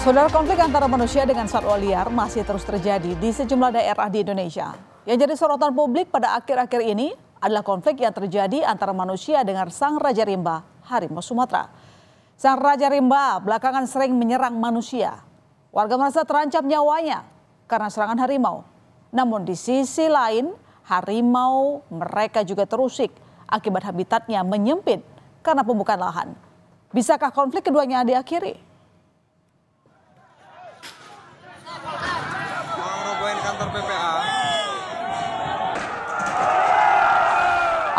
Saudara konflik antara manusia dengan satwa liar masih terus terjadi di sejumlah daerah di Indonesia. Yang jadi sorotan publik pada akhir-akhir ini adalah konflik yang terjadi antara manusia dengan sang Raja Rimba, harimau Sumatera. Sang Raja Rimba belakangan sering menyerang manusia. Warga merasa terancam nyawanya karena serangan harimau. Namun di sisi lain, harimau mereka juga terusik akibat habitatnya menyempit karena pembukaan lahan. Bisakah konflik keduanya diakhiri? supporter PPA.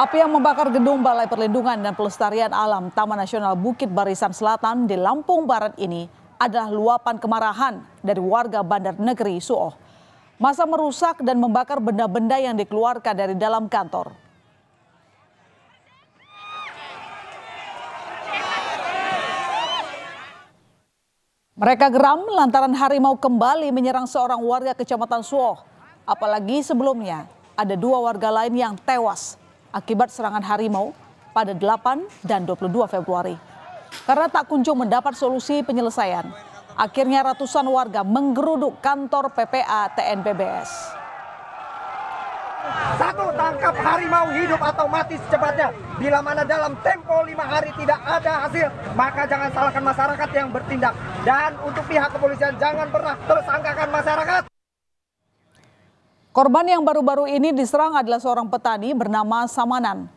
Api yang membakar gedung Balai Perlindungan dan Pelestarian Alam Taman Nasional Bukit Barisan Selatan di Lampung Barat ini adalah luapan kemarahan dari warga Bandar Negeri Suoh. Masa merusak dan membakar benda-benda yang dikeluarkan dari dalam kantor. Mereka geram lantaran harimau kembali menyerang seorang warga kecamatan Suoh. Apalagi sebelumnya ada dua warga lain yang tewas akibat serangan harimau pada 8 dan 22 Februari. Karena tak kunjung mendapat solusi penyelesaian, akhirnya ratusan warga menggeruduk kantor PPA TNPBS. Satu, tangkap harimau hidup atau mati secepatnya. Bila mana dalam tempo lima hari tidak ada hasil, maka jangan salahkan masyarakat yang bertindak. Dan untuk pihak kepolisian jangan pernah tersangkakan masyarakat. Korban yang baru-baru ini diserang adalah seorang petani bernama Samanan.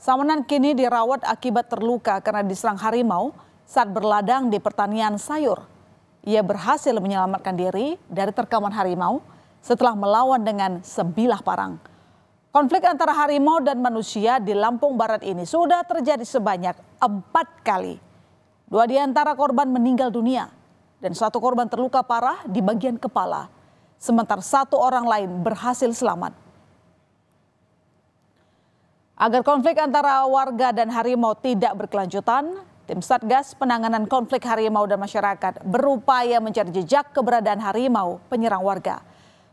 Samanan kini dirawat akibat terluka karena diserang harimau saat berladang di pertanian sayur. Ia berhasil menyelamatkan diri dari terkaman harimau setelah melawan dengan sebilah parang. Konflik antara harimau dan manusia di Lampung Barat ini sudah terjadi sebanyak empat kali. Dua di antara korban meninggal dunia dan satu korban terluka parah di bagian kepala. Sementara satu orang lain berhasil selamat. Agar konflik antara warga dan harimau tidak berkelanjutan, tim Satgas Penanganan Konflik Harimau dan Masyarakat berupaya mencari jejak keberadaan harimau penyerang warga.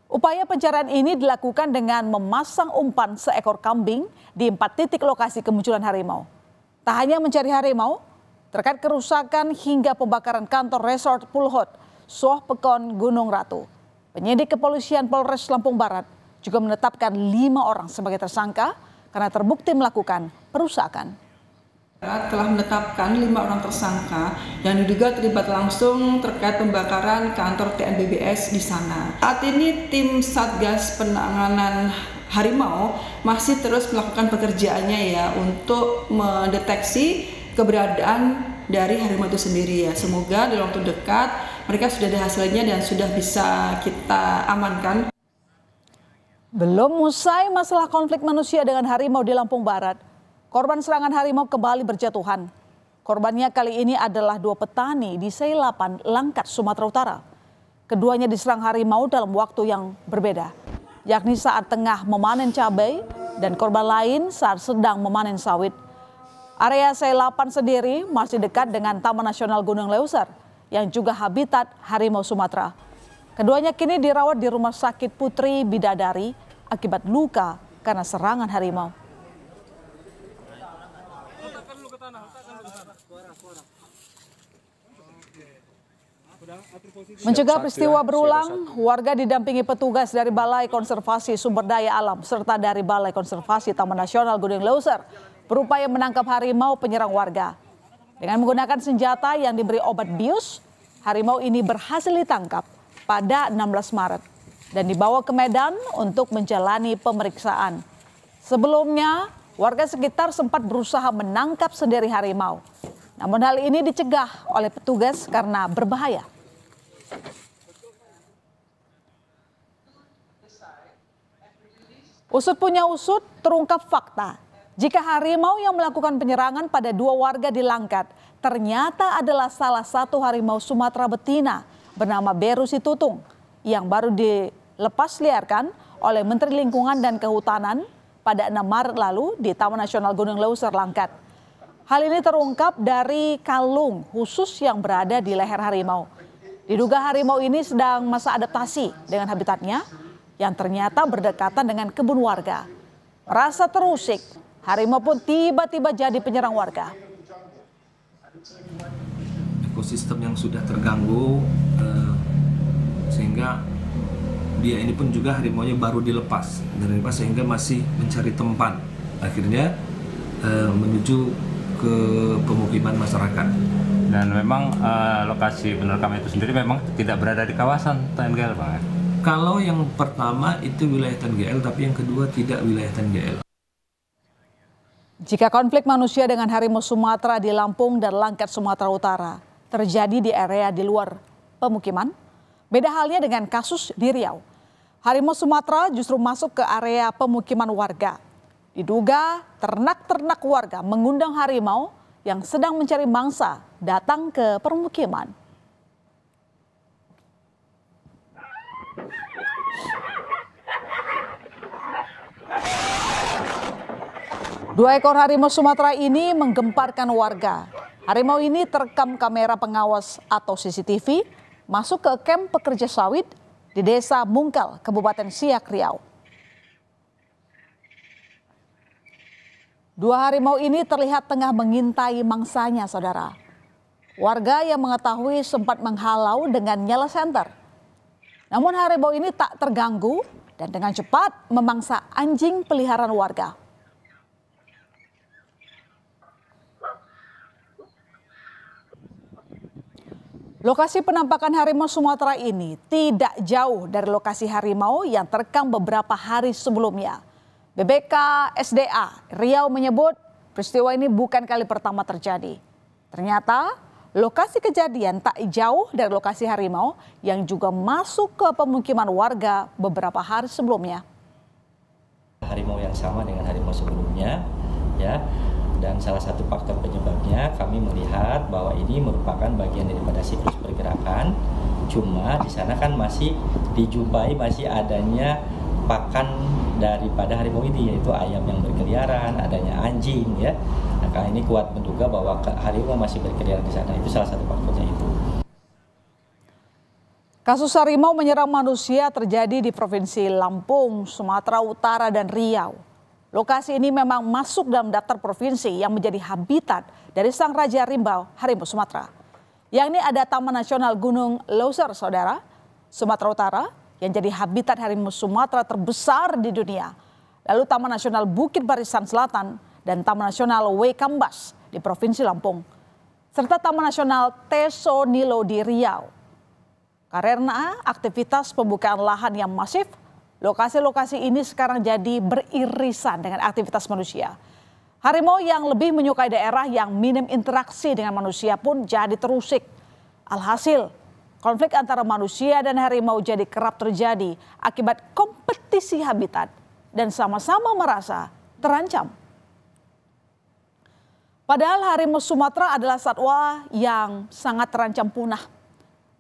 Upaya pencarian ini dilakukan dengan memasang umpan seekor kambing di empat titik lokasi kemunculan harimau. Tak hanya mencari harimau, terkait kerusakan hingga pembakaran kantor resort Pulhut, Soh Pekon, Gunung Ratu. Penyidik kepolisian Polres Lampung Barat juga menetapkan lima orang sebagai tersangka karena terbukti melakukan perusakan telah menetapkan lima orang tersangka yang diduga terlibat langsung terkait pembakaran kantor TNBBS di sana. Saat ini tim Satgas Penanganan Harimau masih terus melakukan pekerjaannya ya untuk mendeteksi keberadaan dari harimau itu sendiri ya. Semoga dalam waktu dekat mereka sudah ada hasilnya dan sudah bisa kita amankan. Belum usai masalah konflik manusia dengan harimau di Lampung Barat, Korban serangan harimau kembali berjatuhan. Korbannya kali ini adalah dua petani di Seilapan, Langkat, Sumatera Utara. Keduanya diserang harimau dalam waktu yang berbeda, yakni saat tengah memanen cabai dan korban lain saat sedang memanen sawit. Area Seilapan sendiri masih dekat dengan Taman Nasional Gunung Leuser yang juga habitat harimau Sumatera. Keduanya kini dirawat di Rumah Sakit Putri Bidadari akibat luka karena serangan harimau. Mencegah peristiwa berulang, warga didampingi petugas dari Balai Konservasi Sumber Daya Alam serta dari Balai Konservasi Taman Nasional Gunung Leuser berupaya menangkap harimau penyerang warga. Dengan menggunakan senjata yang diberi obat bius, harimau ini berhasil ditangkap pada 16 Maret dan dibawa ke Medan untuk menjalani pemeriksaan. Sebelumnya, Warga sekitar sempat berusaha menangkap sendiri harimau. Namun hal ini dicegah oleh petugas karena berbahaya. Usut punya usut terungkap fakta. Jika harimau yang melakukan penyerangan pada dua warga di Langkat ternyata adalah salah satu harimau Sumatera betina bernama Berusi Tutung yang baru dilepas liarkan oleh Menteri Lingkungan dan Kehutanan pada 6 Maret lalu di Taman Nasional Gunung Leuser Langkat. Hal ini terungkap dari kalung khusus yang berada di leher harimau. Diduga harimau ini sedang masa adaptasi dengan habitatnya yang ternyata berdekatan dengan kebun warga. Rasa terusik, harimau pun tiba-tiba jadi penyerang warga. Ekosistem yang sudah terganggu eh, sehingga dia ini pun juga harimaunya baru dilepas dari dilepas sehingga masih mencari tempat akhirnya uh, menuju ke pemukiman masyarakat dan memang uh, lokasi penerkam itu sendiri memang tidak berada di kawasan TNGL Pak kalau yang pertama itu wilayah TNGL tapi yang kedua tidak wilayah TNGL jika konflik manusia dengan harimau Sumatera di Lampung dan Langkat Sumatera Utara terjadi di area di luar pemukiman, beda halnya dengan kasus di Riau harimau Sumatera justru masuk ke area pemukiman warga. Diduga ternak-ternak warga mengundang harimau yang sedang mencari mangsa datang ke permukiman. Dua ekor harimau Sumatera ini menggemparkan warga. Harimau ini terekam kamera pengawas atau CCTV masuk ke kamp pekerja sawit di Desa Mungkal, Kabupaten Siak, Riau. Dua harimau ini terlihat tengah mengintai mangsanya, saudara. Warga yang mengetahui sempat menghalau dengan nyala senter. Namun harimau ini tak terganggu dan dengan cepat memangsa anjing peliharaan warga. Lokasi penampakan harimau Sumatera ini tidak jauh dari lokasi harimau yang terekam beberapa hari sebelumnya. BBK SDA Riau menyebut peristiwa ini bukan kali pertama terjadi. Ternyata lokasi kejadian tak jauh dari lokasi harimau yang juga masuk ke pemukiman warga beberapa hari sebelumnya. Harimau yang sama dengan harimau sebelumnya ya dan salah satu faktor penyebabnya kami melihat bahwa ini merupakan bagian daripada siklus pergerakan cuma di sana kan masih dijumpai masih adanya pakan daripada harimau ini yaitu ayam yang berkeliaran adanya anjing ya Maka nah, ini kuat menduga bahwa harimau masih berkeliaran di sana itu salah satu faktornya itu Kasus harimau menyerang manusia terjadi di Provinsi Lampung, Sumatera Utara, dan Riau. Lokasi ini memang masuk dalam daftar provinsi yang menjadi habitat dari sang raja Rimbau Harimau Sumatera. Yang ini ada Taman Nasional Gunung Loser, Saudara, Sumatera Utara, yang jadi habitat harimau Sumatera terbesar di dunia. Lalu Taman Nasional Bukit Barisan Selatan dan Taman Nasional Wekambas di Provinsi Lampung. Serta Taman Nasional Teso Nilo di Riau. Karena aktivitas pembukaan lahan yang masif Lokasi-lokasi ini sekarang jadi beririsan dengan aktivitas manusia. Harimau yang lebih menyukai daerah yang minim interaksi dengan manusia pun jadi terusik. Alhasil, konflik antara manusia dan harimau jadi kerap terjadi akibat kompetisi habitat dan sama-sama merasa terancam. Padahal harimau Sumatera adalah satwa yang sangat terancam punah.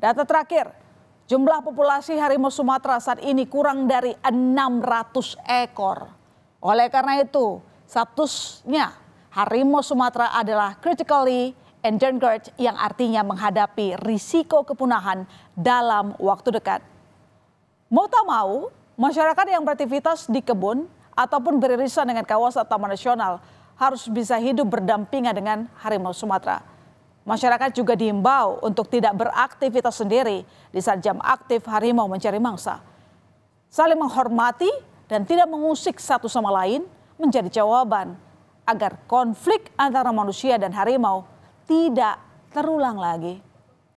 Data terakhir, Jumlah populasi harimau Sumatera saat ini kurang dari 600 ekor. Oleh karena itu, statusnya harimau Sumatera adalah critically endangered yang artinya menghadapi risiko kepunahan dalam waktu dekat. Mau tak mau, masyarakat yang beraktivitas di kebun ataupun beririsan dengan kawasan taman nasional harus bisa hidup berdampingan dengan harimau Sumatera. Masyarakat juga diimbau untuk tidak beraktivitas sendiri di saat jam aktif harimau mencari mangsa. Saling menghormati dan tidak mengusik satu sama lain menjadi jawaban agar konflik antara manusia dan harimau tidak terulang lagi.